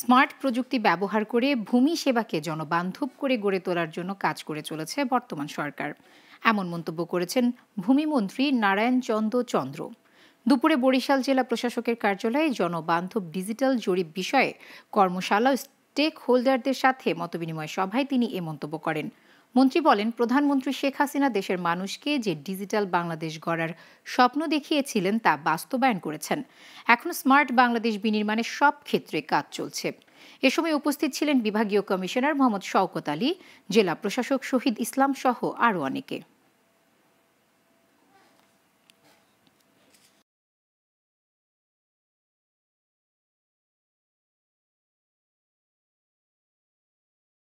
smart প্রযুক্তি ব্যবহার করে ভূমি সেবাকে জনবান্ধব করে গড়ে তোলার জন্য কাজ করে চলেছে বর্তমান সরকার এমন মন্তব্য করেছেন ভূমিমন্ত্রী নারায়ণ চন্দ্র চন্দ্র দুপুরে বরিশাল জেলা প্রশাসকের কার্যালয়ে জনবান্ধব ডিজিটাল জরিপ বিষয়ে কর্মশালা স্টেক হোল্ডারদের সাথে মতবিনিময় সভায় তিনি এ মন্তব্য করেন মন্ত্রী বলেন প্রধানমন্ত্রী শেখ হাসিনা দেশের মানুষকে যে ডিজিটাল বাংলাদেশ গড়ার স্বপ্ন দেখিয়েছিলেন তা বাস্তবায়ন করেছেন এখন স্মার্ট বাংলাদেশ বিনির্মাণের সব ক্ষেত্রে কাজ চলছে এ সময় উপস্থিত ছিলেন বিভাগীয় কমিশনার মোহাম্মদ শওকত আলী জেলা প্রশাসক শহীদ ইসলাম সহ আরও অনেকে